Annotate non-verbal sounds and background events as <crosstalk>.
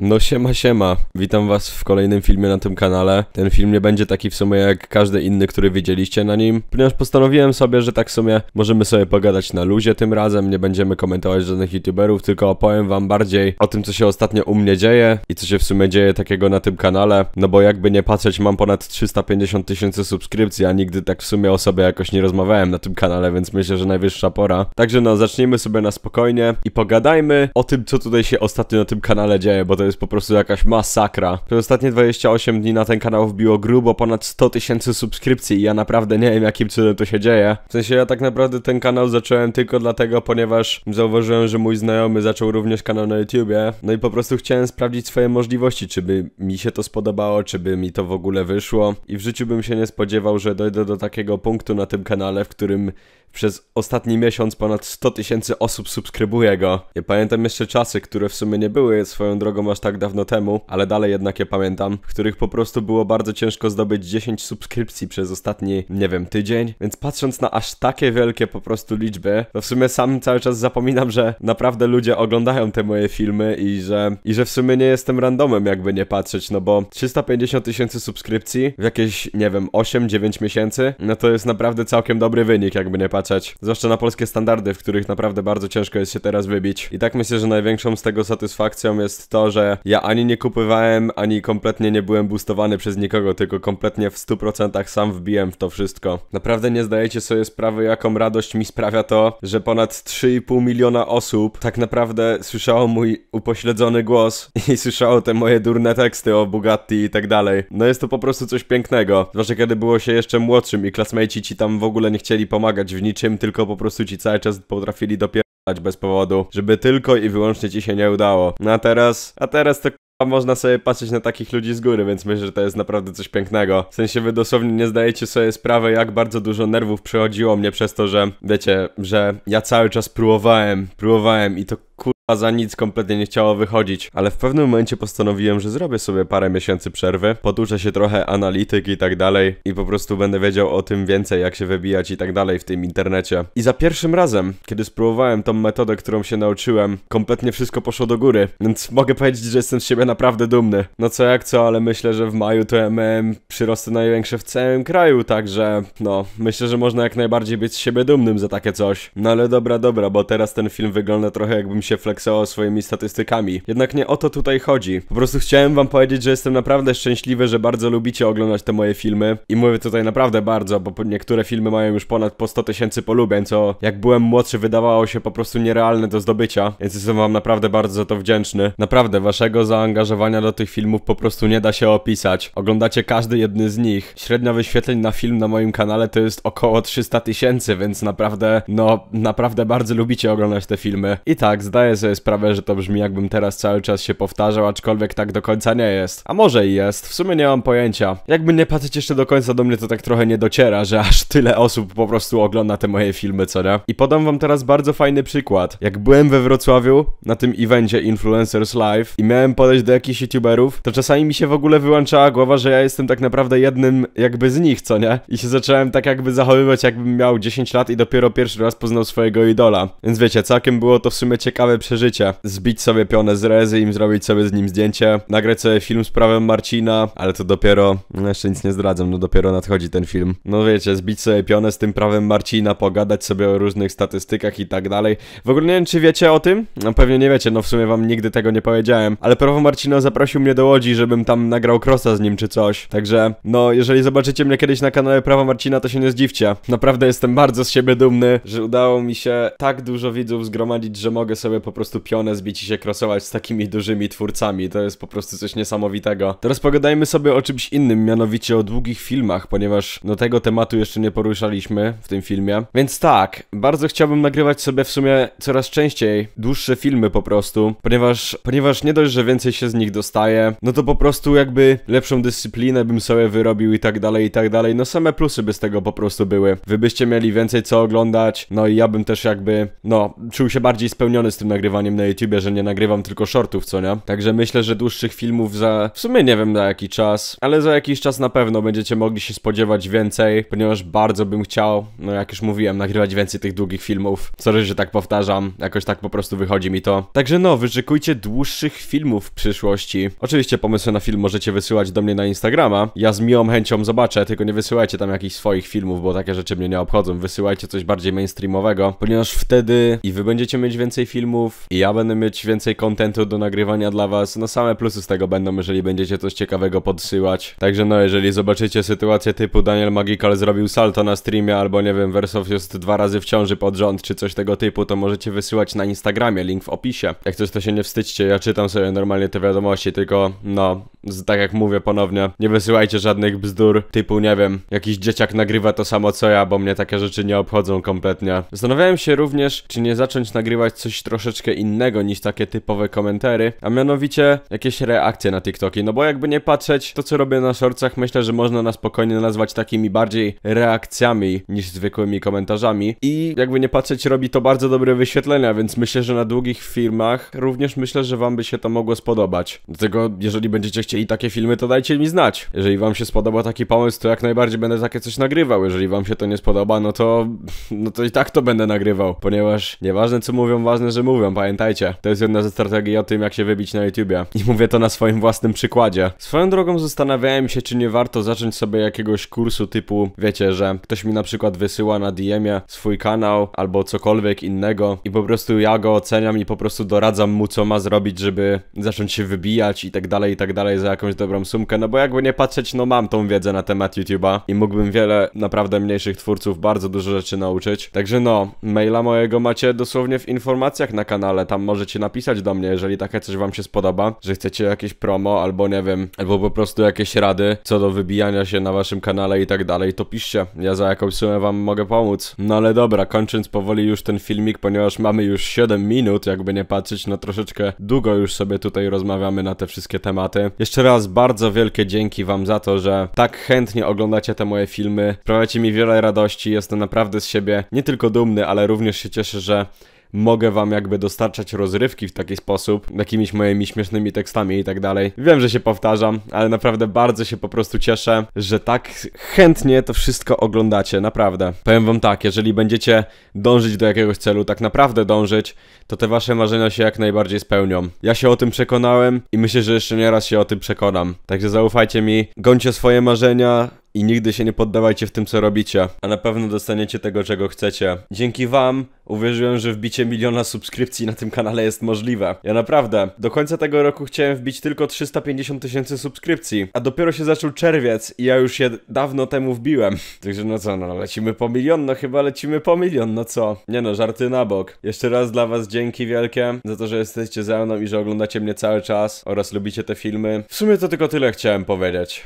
No siema siema, witam was w kolejnym filmie na tym kanale. Ten film nie będzie taki w sumie jak każdy inny, który widzieliście na nim, ponieważ postanowiłem sobie, że tak w sumie możemy sobie pogadać na luzie tym razem, nie będziemy komentować żadnych youtuberów, tylko opowiem wam bardziej o tym, co się ostatnio u mnie dzieje i co się w sumie dzieje takiego na tym kanale, no bo jakby nie patrzeć mam ponad 350 tysięcy subskrypcji, a nigdy tak w sumie o sobie jakoś nie rozmawiałem na tym kanale, więc myślę, że najwyższa pora. Także no, zacznijmy sobie na spokojnie i pogadajmy o tym, co tutaj się ostatnio na tym kanale dzieje, bo to jest jest po prostu jakaś masakra. Przez ostatnie 28 dni na ten kanał wbiło grubo ponad 100 tysięcy subskrypcji i ja naprawdę nie wiem jakim cudem to się dzieje. W sensie ja tak naprawdę ten kanał zacząłem tylko dlatego, ponieważ zauważyłem, że mój znajomy zaczął również kanał na YouTubie. No i po prostu chciałem sprawdzić swoje możliwości, czy by mi się to spodobało, czy by mi to w ogóle wyszło. I w życiu bym się nie spodziewał, że dojdę do takiego punktu na tym kanale, w którym przez ostatni miesiąc ponad 100 tysięcy osób subskrybuje go. Ja pamiętam jeszcze czasy, które w sumie nie były swoją drogą aż tak dawno temu, ale dalej jednak je pamiętam, w których po prostu było bardzo ciężko zdobyć 10 subskrypcji przez ostatni, nie wiem, tydzień. Więc patrząc na aż takie wielkie po prostu liczby, to w sumie sam cały czas zapominam, że naprawdę ludzie oglądają te moje filmy i że, i że w sumie nie jestem randomem, jakby nie patrzeć, no bo 350 tysięcy subskrypcji w jakieś, nie wiem, 8-9 miesięcy, no to jest naprawdę całkiem dobry wynik, jakby nie patrzeć patrzeć. Zwłaszcza na polskie standardy, w których naprawdę bardzo ciężko jest się teraz wybić. I tak myślę, że największą z tego satysfakcją jest to, że ja ani nie kupowałem, ani kompletnie nie byłem boostowany przez nikogo, tylko kompletnie w 100% sam wbiłem w to wszystko. Naprawdę nie zdajecie sobie sprawy, jaką radość mi sprawia to, że ponad 3,5 miliona osób tak naprawdę słyszało mój upośledzony głos <laughs> i słyszało te moje durne teksty o Bugatti i tak dalej. No jest to po prostu coś pięknego. Zwłaszcza kiedy było się jeszcze młodszym i klasmejci ci tam w ogóle nie chcieli pomagać w nic niczym, tylko po prostu ci cały czas potrafili dopierać bez powodu, żeby tylko i wyłącznie ci się nie udało. No a teraz, a teraz to można sobie patrzeć na takich ludzi z góry, więc myślę, że to jest naprawdę coś pięknego. W sensie wy dosłownie nie zdajecie sobie sprawy, jak bardzo dużo nerwów przechodziło mnie przez to, że wiecie, że ja cały czas próbowałem, próbowałem i to kur a za nic kompletnie nie chciała wychodzić, ale w pewnym momencie postanowiłem, że zrobię sobie parę miesięcy przerwy, poduczę się trochę analityki i tak dalej i po prostu będę wiedział o tym więcej, jak się wybijać i tak dalej w tym internecie. I za pierwszym razem, kiedy spróbowałem tą metodę, którą się nauczyłem, kompletnie wszystko poszło do góry, więc mogę powiedzieć, że jestem z siebie naprawdę dumny. No co jak co, ale myślę, że w maju to ja przyrosty największe w całym kraju, także no, myślę, że można jak najbardziej być z siebie dumnym za takie coś. No ale dobra, dobra, bo teraz ten film wygląda trochę jakbym się flex o swoimi statystykami. Jednak nie o to tutaj chodzi. Po prostu chciałem wam powiedzieć, że jestem naprawdę szczęśliwy, że bardzo lubicie oglądać te moje filmy. I mówię tutaj naprawdę bardzo, bo niektóre filmy mają już ponad po 100 tysięcy polubień, co jak byłem młodszy wydawało się po prostu nierealne do zdobycia. Więc jestem wam naprawdę bardzo za to wdzięczny. Naprawdę, waszego zaangażowania do tych filmów po prostu nie da się opisać. Oglądacie każdy jedny z nich. Średnia wyświetleń na film na moim kanale to jest około 300 tysięcy, więc naprawdę, no, naprawdę bardzo lubicie oglądać te filmy. I tak, zdaję sobie sprawę, że to brzmi jakbym teraz cały czas się powtarzał, aczkolwiek tak do końca nie jest. A może i jest, w sumie nie mam pojęcia. Jakby nie patrzeć jeszcze do końca do mnie to tak trochę nie dociera, że aż tyle osób po prostu ogląda te moje filmy, co nie? I podam wam teraz bardzo fajny przykład. Jak byłem we Wrocławiu na tym evencie Influencers Live i miałem podejść do jakichś youtuberów, to czasami mi się w ogóle wyłączała głowa, że ja jestem tak naprawdę jednym jakby z nich, co nie? I się zacząłem tak jakby zachowywać, jakbym miał 10 lat i dopiero pierwszy raz poznał swojego idola. Więc wiecie, całkiem było to w sumie ciekawe życie. Zbić sobie pionę z rezy, im zrobić sobie z nim zdjęcie, nagrać sobie film z prawem Marcina, ale to dopiero, no jeszcze nic nie zdradzam, no dopiero nadchodzi ten film. No wiecie, zbić sobie pionę z tym prawem Marcina, pogadać sobie o różnych statystykach i tak dalej. W ogóle nie wiem, czy wiecie o tym? No pewnie nie wiecie, no w sumie wam nigdy tego nie powiedziałem, ale prawo Marcino zaprosił mnie do Łodzi, żebym tam nagrał krosa z nim czy coś. Także, no jeżeli zobaczycie mnie kiedyś na kanale prawo Marcina, to się nie zdziwcie. Naprawdę jestem bardzo z siebie dumny, że udało mi się tak dużo widzów zgromadzić, że mogę sobie po prostu prostu pionę zbić i się krosować z takimi dużymi twórcami. To jest po prostu coś niesamowitego. Teraz pogadajmy sobie o czymś innym, mianowicie o długich filmach, ponieważ no tego tematu jeszcze nie poruszaliśmy w tym filmie. Więc tak, bardzo chciałbym nagrywać sobie w sumie coraz częściej dłuższe filmy po prostu, ponieważ, ponieważ nie dość, że więcej się z nich dostaje, no to po prostu jakby lepszą dyscyplinę bym sobie wyrobił i tak dalej, i tak dalej. No same plusy by z tego po prostu były. Wy byście mieli więcej co oglądać, no i ja bym też jakby, no, czuł się bardziej spełniony z tym nagrywaniem nagrywaniem na YouTubie, że nie nagrywam tylko shortów, co nie? Także myślę, że dłuższych filmów za... w sumie nie wiem na jaki czas, ale za jakiś czas na pewno będziecie mogli się spodziewać więcej, ponieważ bardzo bym chciał, no jak już mówiłem, nagrywać więcej tych długich filmów. Sorry, że tak powtarzam, jakoś tak po prostu wychodzi mi to. Także no, wyszykujcie dłuższych filmów w przyszłości. Oczywiście pomysły na film możecie wysyłać do mnie na Instagrama. Ja z miłą chęcią zobaczę, tylko nie wysyłajcie tam jakichś swoich filmów, bo takie rzeczy mnie nie obchodzą. Wysyłajcie coś bardziej mainstreamowego, ponieważ wtedy i wy będziecie mieć więcej filmów, i ja będę mieć więcej kontentu do nagrywania dla was. No same plusy z tego będą, jeżeli będziecie coś ciekawego podsyłać. Także no, jeżeli zobaczycie sytuację typu Daniel Magical zrobił salto na streamie, albo nie wiem, Wersow jest dwa razy w ciąży pod rząd, czy coś tego typu, to możecie wysyłać na Instagramie, link w opisie. Jak coś to się nie wstydźcie, ja czytam sobie normalnie te wiadomości, tylko no, tak jak mówię ponownie, nie wysyłajcie żadnych bzdur typu, nie wiem, jakiś dzieciak nagrywa to samo co ja, bo mnie takie rzeczy nie obchodzą kompletnie. Zastanawiałem się również, czy nie zacząć nagrywać coś troszeczkę innego niż takie typowe komentary, a mianowicie jakieś reakcje na TikToki. No bo jakby nie patrzeć, to co robię na shortsach, myślę, że można na spokojnie nazwać takimi bardziej reakcjami niż zwykłymi komentarzami. I jakby nie patrzeć, robi to bardzo dobre wyświetlenia, więc myślę, że na długich filmach również myślę, że wam by się to mogło spodobać. Dlatego, jeżeli będziecie chcieli takie filmy, to dajcie mi znać. Jeżeli wam się spodoba taki pomysł, to jak najbardziej będę takie coś nagrywał. Jeżeli wam się to nie spodoba, no to, no to i tak to będę nagrywał, ponieważ nieważne co mówią, ważne, że mówią pamiętajcie. To jest jedna ze strategii o tym, jak się wybić na YouTubie. I mówię to na swoim własnym przykładzie. Swoją drogą zastanawiałem się, czy nie warto zacząć sobie jakiegoś kursu typu, wiecie, że ktoś mi na przykład wysyła na DM-ie swój kanał albo cokolwiek innego i po prostu ja go oceniam i po prostu doradzam mu, co ma zrobić, żeby zacząć się wybijać i tak dalej, i tak dalej za jakąś dobrą sumkę, no bo jakby nie patrzeć, no mam tą wiedzę na temat YouTube'a i mógłbym wiele naprawdę mniejszych twórców bardzo dużo rzeczy nauczyć. Także no, maila mojego macie dosłownie w informacjach na kanale kanale, tam możecie napisać do mnie, jeżeli takie coś wam się spodoba, że chcecie jakieś promo albo nie wiem, albo po prostu jakieś rady co do wybijania się na waszym kanale i tak dalej, to piszcie. Ja za jakąś sumę wam mogę pomóc. No ale dobra, kończąc powoli już ten filmik, ponieważ mamy już 7 minut, jakby nie patrzeć, no troszeczkę długo już sobie tutaj rozmawiamy na te wszystkie tematy. Jeszcze raz bardzo wielkie dzięki wam za to, że tak chętnie oglądacie te moje filmy. Sprawiacie mi wiele radości, jestem naprawdę z siebie nie tylko dumny, ale również się cieszę, że mogę wam jakby dostarczać rozrywki w taki sposób, jakimiś moimi śmiesznymi tekstami i tak dalej. Wiem, że się powtarzam, ale naprawdę bardzo się po prostu cieszę, że tak chętnie to wszystko oglądacie, naprawdę. Powiem wam tak, jeżeli będziecie dążyć do jakiegoś celu, tak naprawdę dążyć, to te wasze marzenia się jak najbardziej spełnią. Ja się o tym przekonałem i myślę, że jeszcze nieraz się o tym przekonam. Także zaufajcie mi, gońcie swoje marzenia, i nigdy się nie poddawajcie w tym, co robicie, a na pewno dostaniecie tego, czego chcecie. Dzięki wam uwierzyłem, że wbicie miliona subskrypcji na tym kanale jest możliwe. Ja naprawdę, do końca tego roku chciałem wbić tylko 350 tysięcy subskrypcji, a dopiero się zaczął czerwiec i ja już je dawno temu wbiłem. <laughs> Także no co, no lecimy po milion, no chyba lecimy po milion, no co? Nie no, żarty na bok. Jeszcze raz dla was dzięki wielkie za to, że jesteście ze mną i że oglądacie mnie cały czas oraz lubicie te filmy. W sumie to tylko tyle chciałem powiedzieć.